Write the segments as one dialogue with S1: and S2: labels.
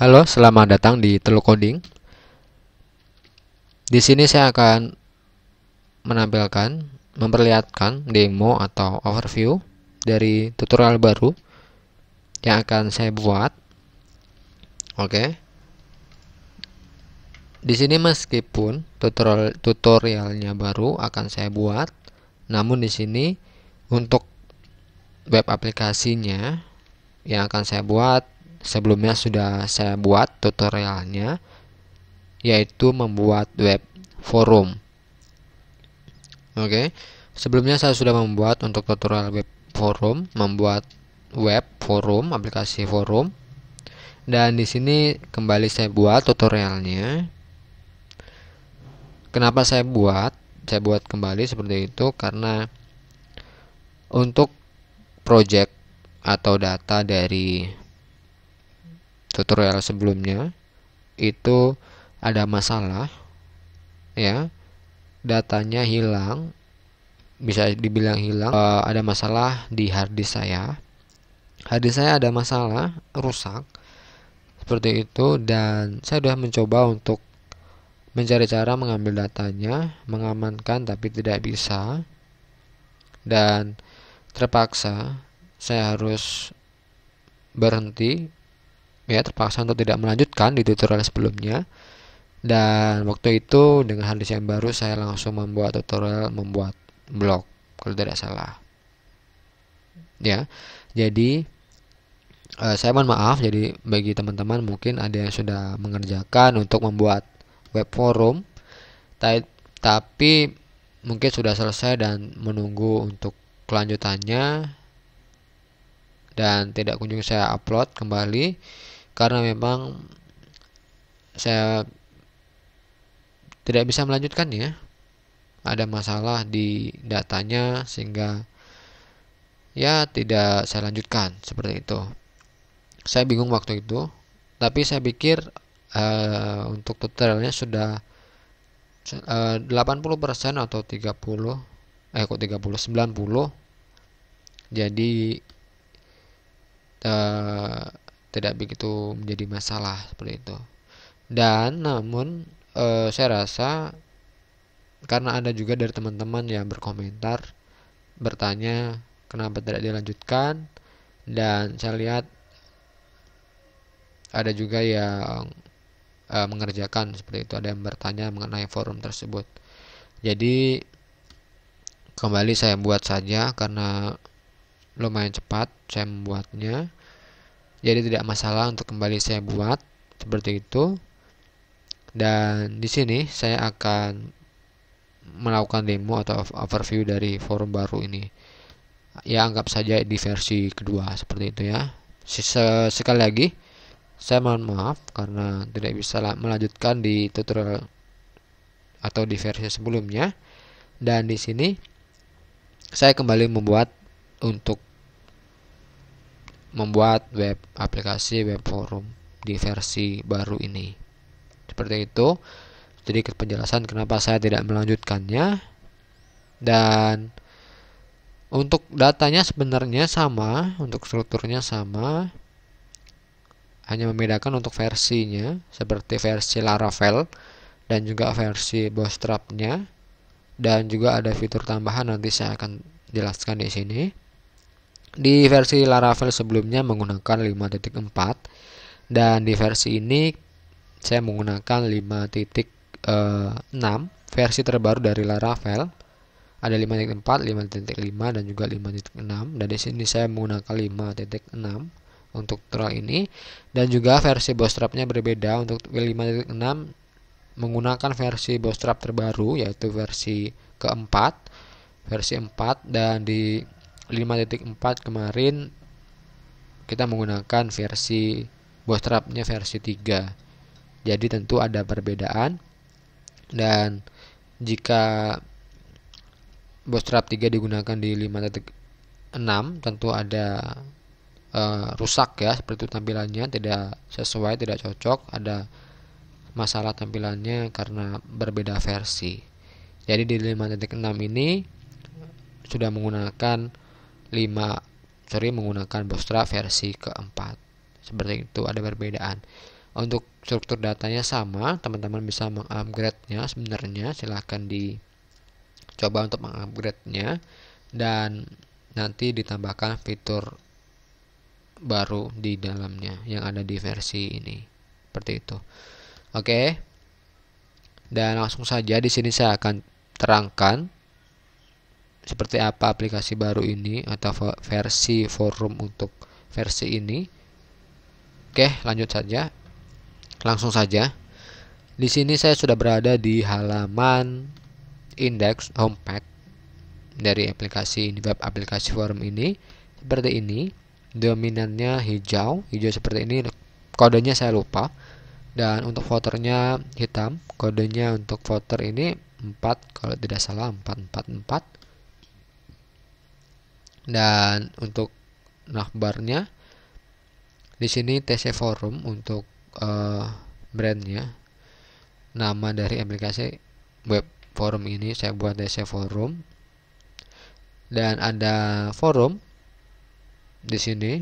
S1: Halo, selamat datang di Teluk Coding. Di sini saya akan menampilkan, memperlihatkan demo atau overview dari tutorial baru yang akan saya buat. Oke. Di sini meskipun tutorial tutorialnya baru akan saya buat, namun di sini untuk web aplikasinya yang akan saya buat sebelumnya sudah saya buat tutorialnya yaitu membuat web forum. Oke. Sebelumnya saya sudah membuat untuk tutorial web forum, membuat web forum, aplikasi forum. Dan di sini kembali saya buat tutorialnya. Kenapa saya buat? Saya buat kembali seperti itu karena untuk project atau data dari tutorial sebelumnya itu ada masalah ya datanya hilang bisa dibilang hilang e, ada masalah di hard disk saya hard disk saya ada masalah rusak seperti itu dan saya sudah mencoba untuk mencari cara mengambil datanya mengamankan tapi tidak bisa dan terpaksa saya harus berhenti ya terpaksa untuk tidak melanjutkan di tutorial sebelumnya dan waktu itu dengan harddisk yang baru saya langsung membuat tutorial membuat blog kalau tidak salah ya jadi uh, saya mohon maaf jadi bagi teman-teman mungkin ada yang sudah mengerjakan untuk membuat web forum tapi mungkin sudah selesai dan menunggu untuk kelanjutannya dan tidak kunjung saya upload kembali karena memang saya tidak bisa melanjutkan ya, ada masalah di datanya sehingga ya tidak saya lanjutkan seperti itu saya bingung waktu itu tapi saya pikir uh, untuk tutorialnya sudah eh, uh, 80% atau 30 eh kok 30 90 jadi uh, tidak begitu menjadi masalah seperti itu. Dan namun e, saya rasa karena ada juga dari teman-teman yang berkomentar bertanya kenapa tidak dilanjutkan dan saya lihat ada juga yang e, mengerjakan seperti itu ada yang bertanya mengenai forum tersebut. Jadi kembali saya buat saja karena lumayan cepat saya membuatnya jadi tidak masalah untuk kembali saya buat seperti itu. Dan di sini saya akan melakukan demo atau overview dari forum baru ini. Ya anggap saja di versi kedua seperti itu ya. sekali lagi saya mohon maaf karena tidak bisa melanjutkan di tutorial atau di versi sebelumnya. Dan di sini saya kembali membuat untuk membuat web aplikasi web forum di versi baru ini. Seperti itu. Jadi penjelasan kenapa saya tidak melanjutkannya dan untuk datanya sebenarnya sama, untuk strukturnya sama. Hanya membedakan untuk versinya seperti versi Laravel dan juga versi bootstrap-nya dan juga ada fitur tambahan nanti saya akan jelaskan di sini. Di versi Laravel sebelumnya menggunakan 5.4 dan di versi ini saya menggunakan 5.6 eh, versi terbaru dari Laravel. Ada 5.4, 5.5 dan juga 5.6 dan di sini saya menggunakan 5.6 untuk tutorial ini dan juga versi bootstrapnya berbeda untuk 5.6 menggunakan versi bootstrap terbaru yaitu versi keempat versi 4 dan di 5.4 kemarin kita menggunakan versi bootstrapnya versi 3 jadi tentu ada perbedaan dan jika bootstrap 3 digunakan di 5.6 tentu ada uh, rusak ya seperti itu tampilannya tidak sesuai tidak cocok ada masalah tampilannya karena berbeda versi jadi di 5.6 ini sudah menggunakan 5 sorry menggunakan Bootstrap versi keempat. Seperti itu ada perbedaan. Untuk struktur datanya sama, teman-teman bisa mengupgrade-nya sebenarnya silahkan dicoba untuk mengupgrade-nya dan nanti ditambahkan fitur baru di dalamnya yang ada di versi ini. Seperti itu. Oke. Dan langsung saja di sini saya akan terangkan seperti apa aplikasi baru ini atau versi forum untuk versi ini. Oke, lanjut saja. Langsung saja. Di sini saya sudah berada di halaman index homepage dari aplikasi ini web aplikasi forum ini seperti ini. Dominannya hijau, hijau seperti ini. Kodenya saya lupa. Dan untuk voternya hitam, kodenya untuk voter ini 4 kalau tidak salah 444 dan untuk nakbarnya di sini TC Forum untuk uh, brandnya nama dari aplikasi web forum ini saya buat TC Forum dan ada forum di sini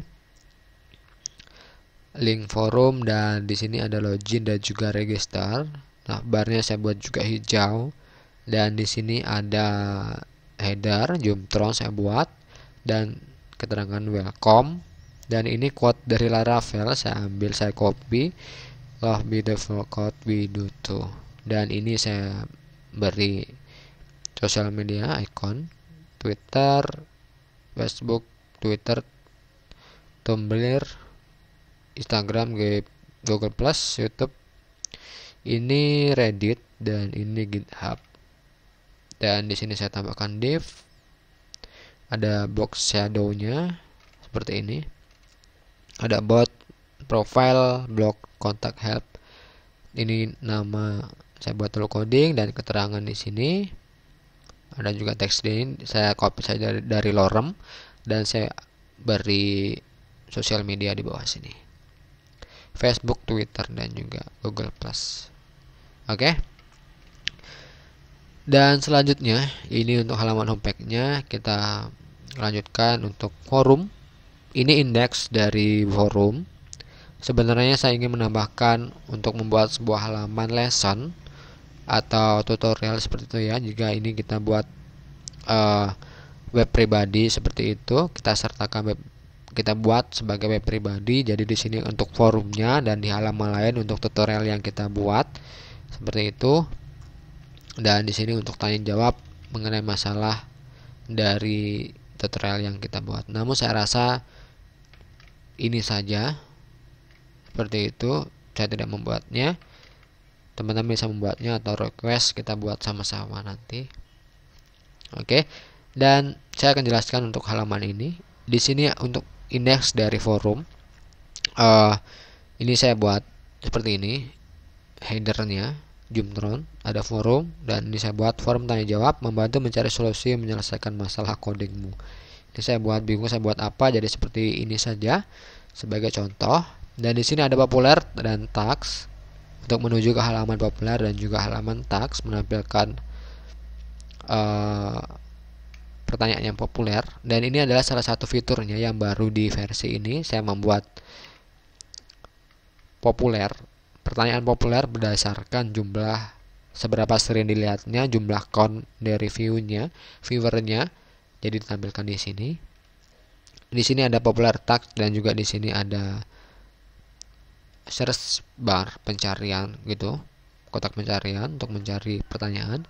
S1: link forum dan di sini ada login dan juga register nah barnya saya buat juga hijau dan di sini ada header Jumtron saya buat dan keterangan welcome dan ini quote dari Laravel saya ambil saya copy love be the quote we do too dan ini saya beri sosial media icon Twitter Facebook Twitter Tumblr Instagram Google Plus YouTube ini Reddit dan ini GitHub dan di sini saya tambahkan div ada box shadownya seperti ini ada bot profile block kontak help ini nama saya buat dulu coding dan keterangan di sini ada juga teks ini saya copy saja dari, dari lorem dan saya beri sosial media di bawah sini Facebook Twitter dan juga Google Plus oke okay? dan selanjutnya ini untuk halaman homepage-nya kita lanjutkan untuk forum ini indeks dari forum sebenarnya saya ingin menambahkan untuk membuat sebuah halaman lesson atau tutorial seperti itu ya jika ini kita buat uh, web pribadi seperti itu kita sertakan web kita buat sebagai web pribadi jadi di sini untuk forumnya dan di halaman lain untuk tutorial yang kita buat seperti itu dan di sini untuk tanya jawab mengenai masalah dari tutorial yang kita buat. Namun saya rasa ini saja seperti itu. Saya tidak membuatnya. Teman-teman bisa membuatnya atau request kita buat sama-sama nanti. Oke. Dan saya akan jelaskan untuk halaman ini. Di sini untuk indeks dari forum. Uh, ini saya buat seperti ini headernya Jumtron, ada forum, dan ini saya buat forum tanya jawab membantu mencari solusi menyelesaikan masalah codingmu. Ini saya buat bingung saya buat apa, jadi seperti ini saja sebagai contoh. Dan di sini ada populer dan tags untuk menuju ke halaman populer dan juga halaman tags menampilkan uh, pertanyaan yang populer. Dan ini adalah salah satu fiturnya yang baru di versi ini. Saya membuat populer Pertanyaan populer berdasarkan jumlah seberapa sering dilihatnya, jumlah count dari view-nya, viewernya. Jadi ditampilkan di sini. Di sini ada popular tag dan juga di sini ada search bar pencarian gitu, kotak pencarian untuk mencari pertanyaan.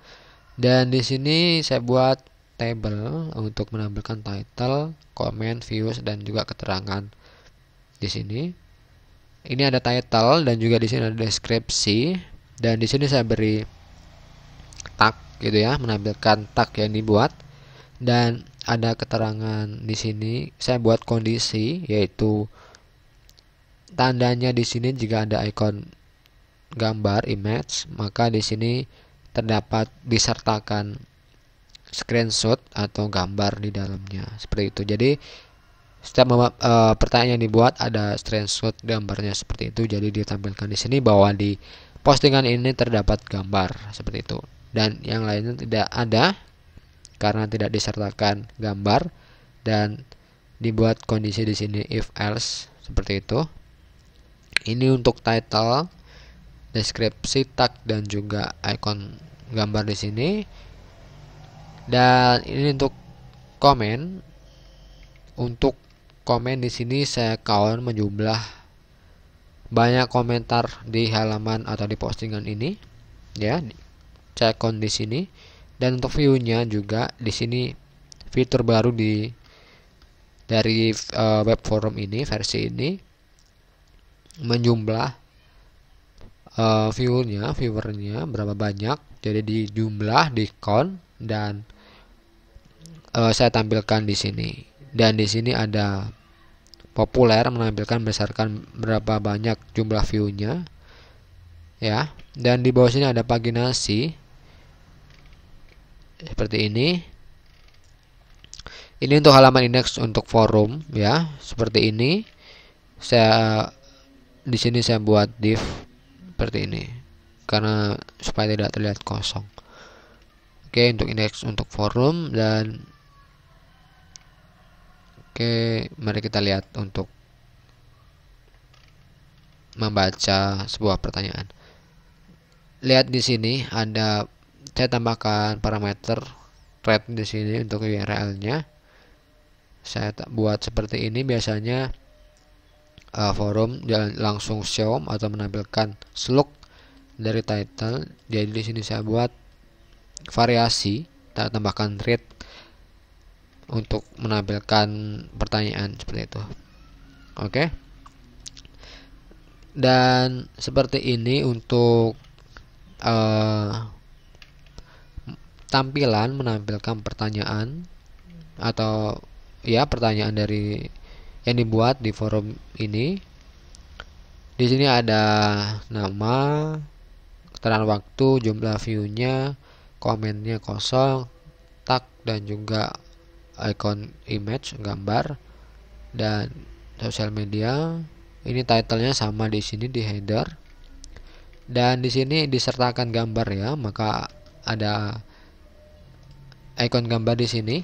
S1: Dan di sini saya buat table untuk menampilkan title, comment, views dan juga keterangan di sini ini ada title dan juga di sini ada deskripsi dan di sini saya beri tag gitu ya menampilkan tag yang dibuat dan ada keterangan di sini saya buat kondisi yaitu tandanya di sini jika ada ikon gambar image maka di sini terdapat disertakan screenshot atau gambar di dalamnya seperti itu jadi setiap uh, pertanyaan yang dibuat ada screenshot gambarnya seperti itu jadi ditampilkan di sini bahwa di postingan ini terdapat gambar seperti itu dan yang lainnya tidak ada karena tidak disertakan gambar dan dibuat kondisi di sini if else seperti itu ini untuk title deskripsi tag dan juga icon gambar di sini dan ini untuk komen untuk komen di sini saya kawan menjumlah banyak komentar di halaman atau di postingan ini ya cek kon di sini dan untuk viewnya juga di sini fitur baru di dari uh, web forum ini versi ini menjumlah uh, eh, view viewernya berapa banyak jadi di jumlah di count dan uh, saya tampilkan di sini dan di sini ada populer menampilkan berdasarkan berapa banyak jumlah view-nya ya dan di bawah sini ada paginasi seperti ini ini untuk halaman indeks untuk forum ya seperti ini saya di sini saya buat div seperti ini karena supaya tidak terlihat kosong oke untuk indeks untuk forum dan Oke, mari kita lihat untuk membaca sebuah pertanyaan. Lihat di sini ada saya tambahkan parameter thread di sini untuk URL-nya. Saya buat seperti ini biasanya uh, forum langsung show atau menampilkan slug dari title. Jadi di sini saya buat variasi, kita tambahkan thread untuk menampilkan pertanyaan seperti itu. Oke. Dan seperti ini untuk uh, tampilan menampilkan pertanyaan atau ya pertanyaan dari yang dibuat di forum ini. Di sini ada nama, keterangan waktu, jumlah view-nya, komennya kosong, tag dan juga icon image gambar dan sosial media ini titlenya sama di sini di header dan di sini disertakan gambar ya maka ada icon gambar di sini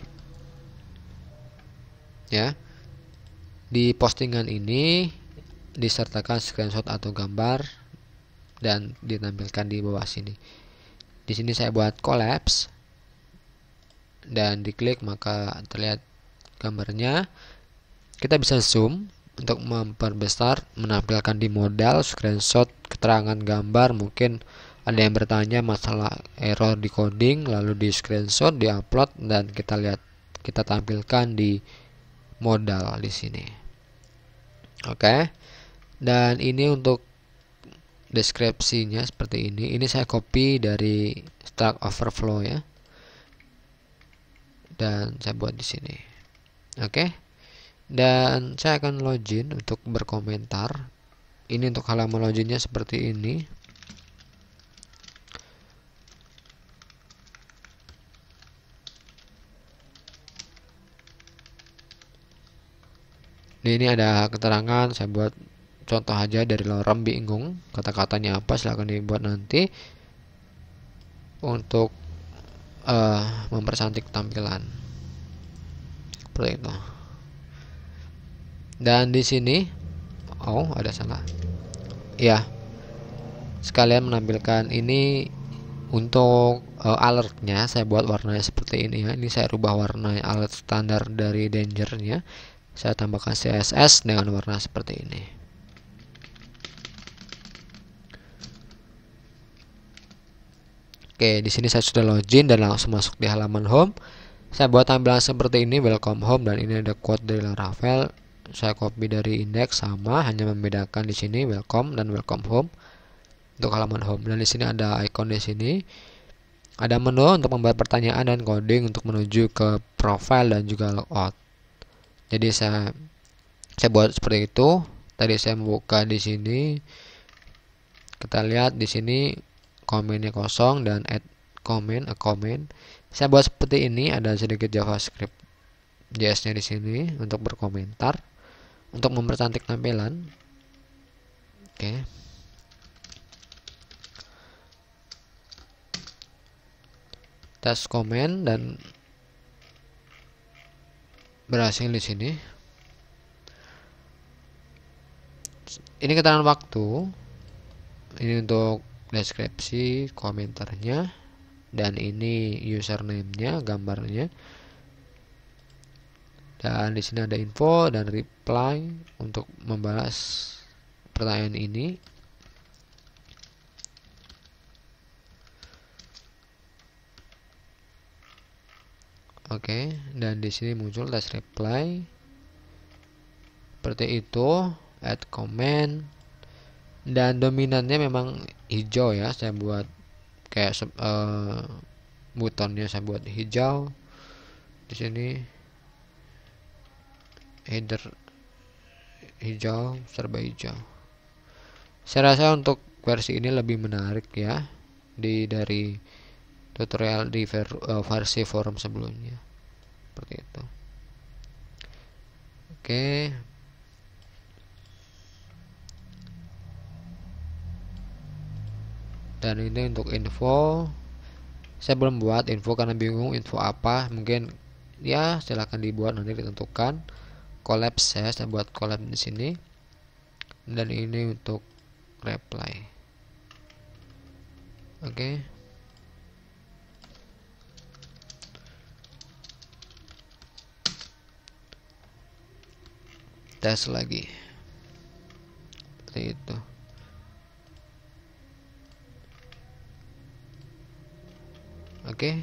S1: ya di postingan ini disertakan screenshot atau gambar dan ditampilkan di bawah sini di sini saya buat collapse dan diklik maka terlihat gambarnya kita bisa zoom untuk memperbesar menampilkan di modal screenshot keterangan gambar mungkin ada yang bertanya masalah error di coding lalu di screenshot di upload dan kita lihat kita tampilkan di modal di sini oke okay. dan ini untuk deskripsinya seperti ini ini saya copy dari Stack Overflow ya dan saya buat di sini oke dan saya akan login untuk berkomentar ini untuk halaman loginnya seperti ini ini ada keterangan saya buat contoh aja dari lorem bingung kata-katanya apa silahkan dibuat nanti untuk uh, mempercantik tampilan seperti itu dan di sini oh ada salah ya sekalian menampilkan ini untuk uh, alertnya saya buat warnanya seperti ini ya ini saya rubah warna alert standar dari dangernya saya tambahkan CSS dengan warna seperti ini Oke, di sini saya sudah login dan langsung masuk di halaman home. Saya buat tampilan seperti ini, welcome home dan ini ada quote dari Laravel. Saya copy dari index sama, hanya membedakan di sini welcome dan welcome home untuk halaman home. Dan di sini ada icon di sini. Ada menu untuk membuat pertanyaan dan coding untuk menuju ke profile dan juga logout. Jadi saya saya buat seperti itu. Tadi saya membuka di sini. Kita lihat di sini komennya kosong dan add comment a comment saya buat seperti ini ada sedikit javascript JS nya di sini untuk berkomentar untuk mempercantik tampilan oke okay. tes komen dan berhasil di sini ini keterangan waktu ini untuk deskripsi komentarnya dan ini username-nya, gambarnya. Dan di sini ada info dan reply untuk membalas pertanyaan ini. Oke, dan di sini muncul test reply. Seperti itu, add comment dan dominannya memang hijau ya saya buat kayak uh, butonnya saya buat hijau di sini header hijau serba hijau saya rasa untuk versi ini lebih menarik ya di dari tutorial di ver, uh, versi forum sebelumnya seperti itu oke okay. dan ini untuk info saya belum buat info karena bingung info apa mungkin ya silahkan dibuat nanti ditentukan Kolaps saya saya buat collab di sini dan ini untuk reply oke okay. tes lagi seperti itu oke okay.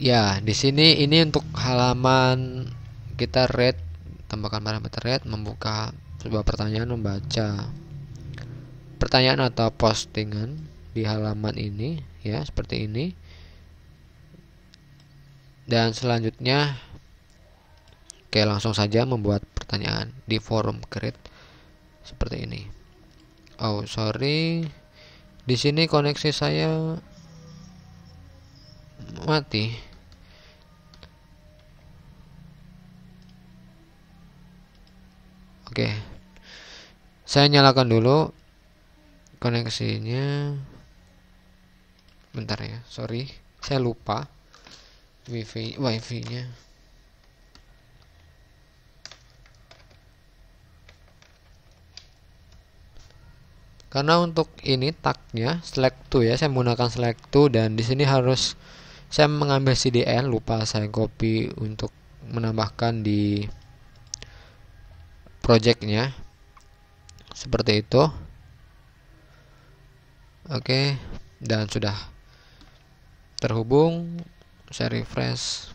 S1: ya di sini ini untuk halaman kita read tambahkan parameter read membuka sebuah pertanyaan membaca pertanyaan atau postingan di halaman ini ya seperti ini dan selanjutnya oke langsung saja membuat pertanyaan di forum create seperti ini oh sorry di sini koneksi saya mati. Oke. Saya nyalakan dulu koneksinya. Bentar ya, sorry. Saya lupa wifi wifi-nya. karena untuk ini tagnya select to ya saya menggunakan select to dan di sini harus saya mengambil CDN lupa saya copy untuk menambahkan di projectnya seperti itu oke dan sudah terhubung saya refresh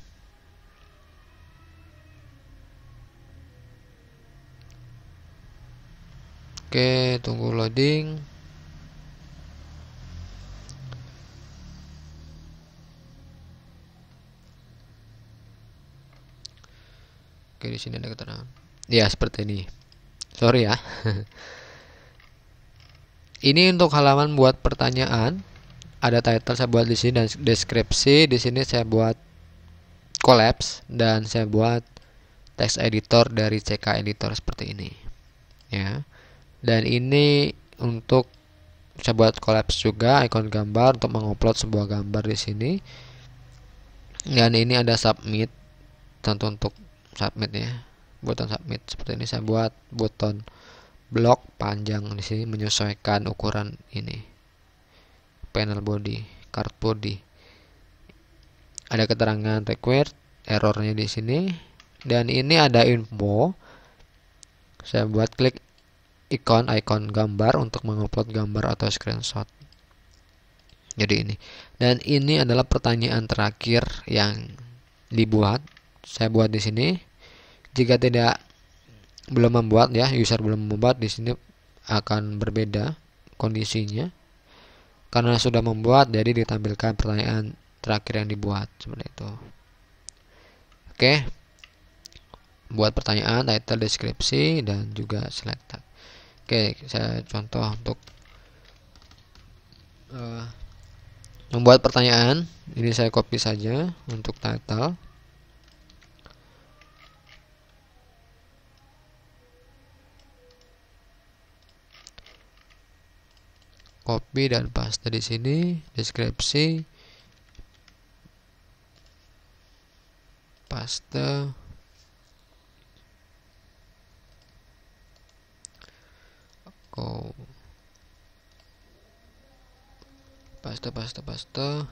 S1: Oke, tunggu loading. Oke, di sini ada keterangan. Ya, seperti ini. Sorry ya. ini untuk halaman buat pertanyaan. Ada title saya buat di sini dan deskripsi di sini saya buat collapse dan saya buat text editor dari CK editor seperti ini. Ya dan ini untuk bisa buat collapse juga ikon gambar untuk mengupload sebuah gambar di sini dan ini ada submit tentu untuk submit ya button submit seperti ini saya buat button blok panjang di sini menyesuaikan ukuran ini panel body card body ada keterangan required errornya di sini dan ini ada info saya buat klik ikon ikon gambar untuk mengupload gambar atau screenshot. Jadi ini. Dan ini adalah pertanyaan terakhir yang dibuat. Saya buat di sini. Jika tidak belum membuat ya, user belum membuat di sini akan berbeda kondisinya. Karena sudah membuat jadi ditampilkan pertanyaan terakhir yang dibuat seperti itu. Oke. Buat pertanyaan, title, deskripsi dan juga selected. Oke, saya contoh untuk uh, membuat pertanyaan. Ini saya copy saja untuk title. copy dan paste di sini deskripsi paste Oh. paste paste paste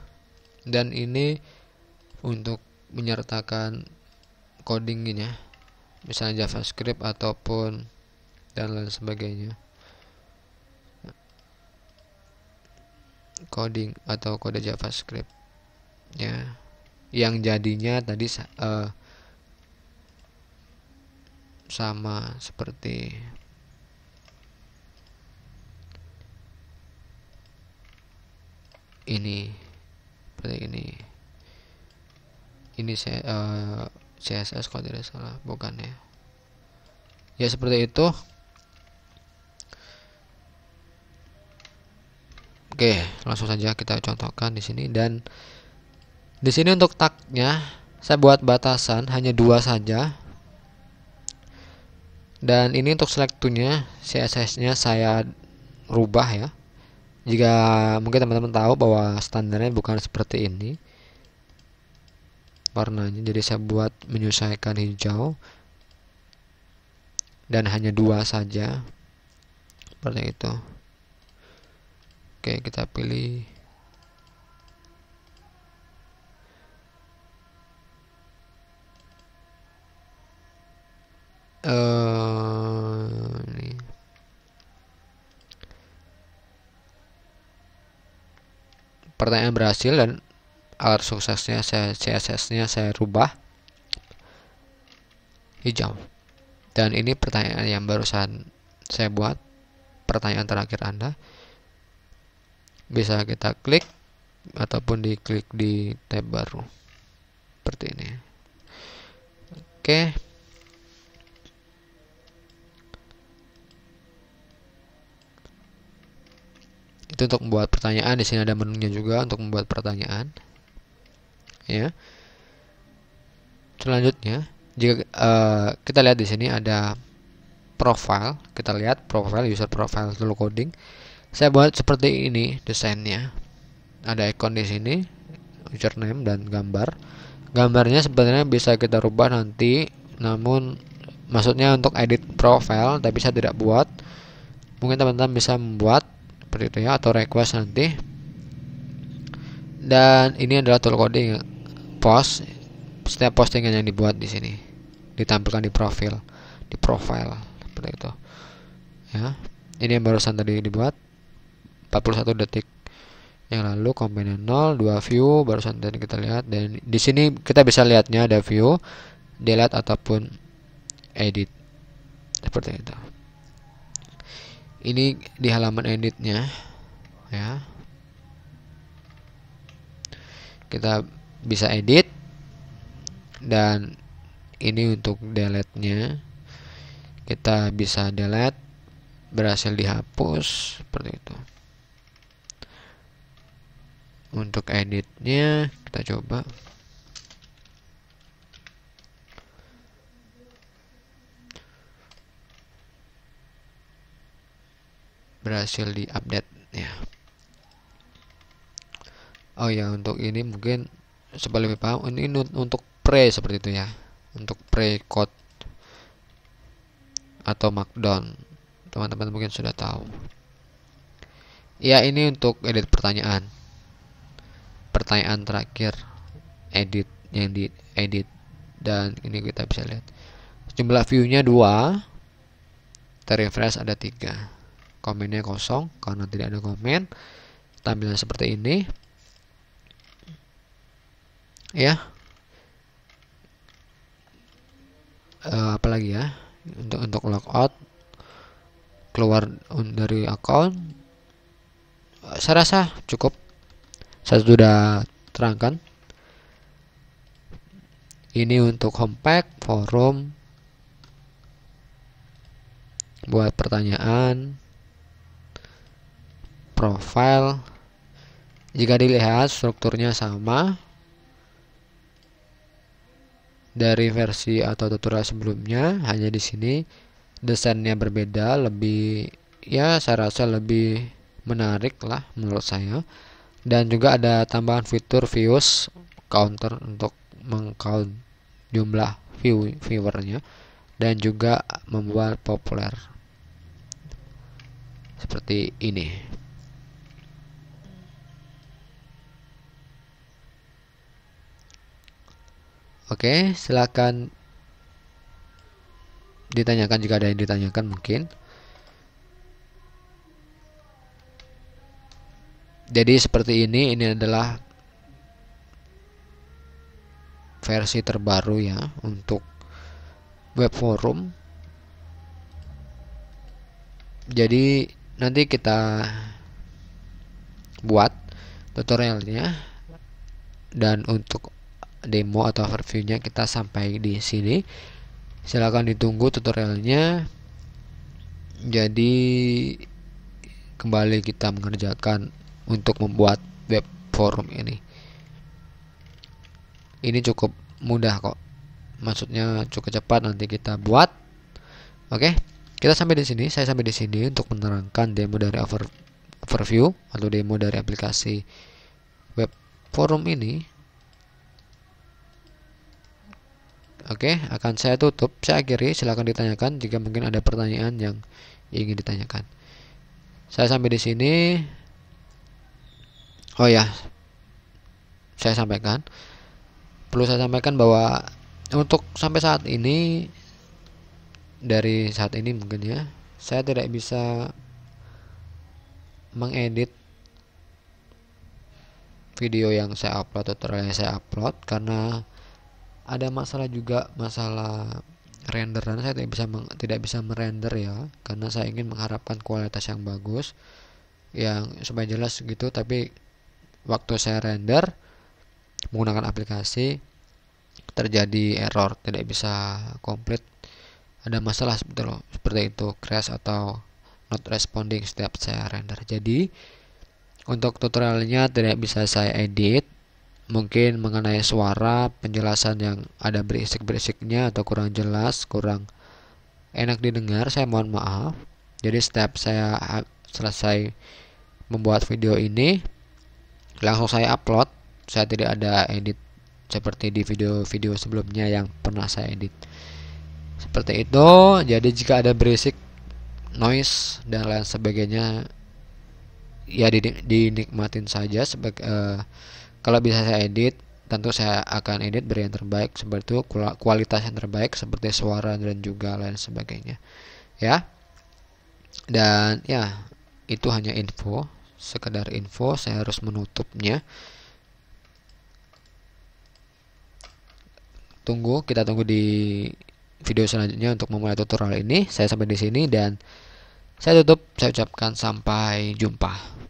S1: dan ini untuk menyertakan coding ini ya misalnya javascript ataupun dan lain sebagainya coding atau kode javascript ya yang jadinya tadi uh, sama seperti ini seperti ini ini saya uh, eh, CSS kalau tidak salah bukan ya ya seperti itu oke langsung saja kita contohkan di sini dan di sini untuk tagnya saya buat batasan hanya dua saja dan ini untuk selektunya CSS nya saya rubah ya jika mungkin teman-teman tahu bahwa standarnya bukan seperti ini warnanya jadi saya buat menyesuaikan hijau dan hanya dua saja seperti itu oke kita pilih eh uh, pertanyaan berhasil dan alat suksesnya saya CSS-nya saya rubah hijau. Dan ini pertanyaan yang barusan saya buat, pertanyaan terakhir Anda. Bisa kita klik ataupun diklik di tab baru. Seperti ini. Oke. itu untuk membuat pertanyaan di sini ada menunya juga untuk membuat pertanyaan ya selanjutnya jika uh, kita lihat di sini ada profile kita lihat profile user profile dulu coding saya buat seperti ini desainnya ada ikon di sini username dan gambar gambarnya sebenarnya bisa kita rubah nanti namun maksudnya untuk edit profile tapi saya tidak buat mungkin teman-teman bisa membuat seperti itu ya atau request nanti dan ini adalah tool coding post setiap postingan yang dibuat di sini ditampilkan di profil di profile seperti itu ya ini yang barusan tadi dibuat 41 detik yang lalu komponen 0 2 view barusan tadi kita lihat dan di sini kita bisa lihatnya ada view delete ataupun edit seperti itu ini di halaman editnya ya kita bisa edit dan ini untuk delete nya kita bisa delete berhasil dihapus seperti itu untuk editnya kita coba berhasil diupdate ya oh ya untuk ini mungkin sebelumnya lebih paham ini untuk pre seperti itu ya untuk pre code atau markdown teman-teman mungkin sudah tahu ya ini untuk edit pertanyaan pertanyaan terakhir edit yang di edit dan ini kita bisa lihat jumlah viewnya dua terrefresh ada tiga komennya kosong karena tidak ada komen tampilan seperti ini ya uh, eh, apalagi ya untuk untuk logout keluar dari akun. Eh, saya rasa cukup saya sudah terangkan ini untuk homepage forum buat pertanyaan profile jika dilihat strukturnya sama dari versi atau tutorial sebelumnya hanya di sini desainnya berbeda lebih ya saya rasa lebih menarik lah menurut saya dan juga ada tambahan fitur views counter untuk mengcount jumlah view viewernya dan juga membuat populer seperti ini Oke, silakan ditanyakan jika ada yang ditanyakan mungkin. Jadi seperti ini, ini adalah versi terbaru ya untuk web forum. Jadi nanti kita buat tutorialnya dan untuk demo atau reviewnya kita sampai di sini silahkan ditunggu tutorialnya jadi kembali kita mengerjakan untuk membuat web forum ini ini cukup mudah kok maksudnya cukup cepat nanti kita buat oke kita sampai di sini saya sampai di sini untuk menerangkan demo dari over, overview atau demo dari aplikasi web forum ini Oke, akan saya tutup. Saya akhiri. Silahkan ditanyakan jika mungkin ada pertanyaan yang ingin ditanyakan. Saya sampai di sini. Oh ya, saya sampaikan. Perlu saya sampaikan bahwa untuk sampai saat ini dari saat ini mungkin ya, saya tidak bisa mengedit video yang saya upload atau yang saya upload karena ada masalah juga masalah render dan saya tidak bisa tidak bisa merender ya karena saya ingin mengharapkan kualitas yang bagus yang supaya jelas gitu tapi waktu saya render menggunakan aplikasi terjadi error tidak bisa komplit ada masalah seperti, seperti itu crash atau not responding setiap saya render jadi untuk tutorialnya tidak bisa saya edit mungkin mengenai suara penjelasan yang ada berisik-berisiknya atau kurang jelas kurang enak didengar saya mohon maaf jadi setiap saya selesai membuat video ini langsung saya upload saya tidak ada edit seperti di video-video sebelumnya yang pernah saya edit seperti itu jadi jika ada berisik noise dan lain sebagainya ya dinikmatin saja sebagai uh, eh, kalau bisa saya edit, tentu saya akan edit beri yang terbaik seperti itu kualitas yang terbaik seperti suara dan juga lain sebagainya ya dan ya itu hanya info sekedar info saya harus menutupnya tunggu kita tunggu di video selanjutnya untuk memulai tutorial ini saya sampai di sini dan saya tutup saya ucapkan sampai jumpa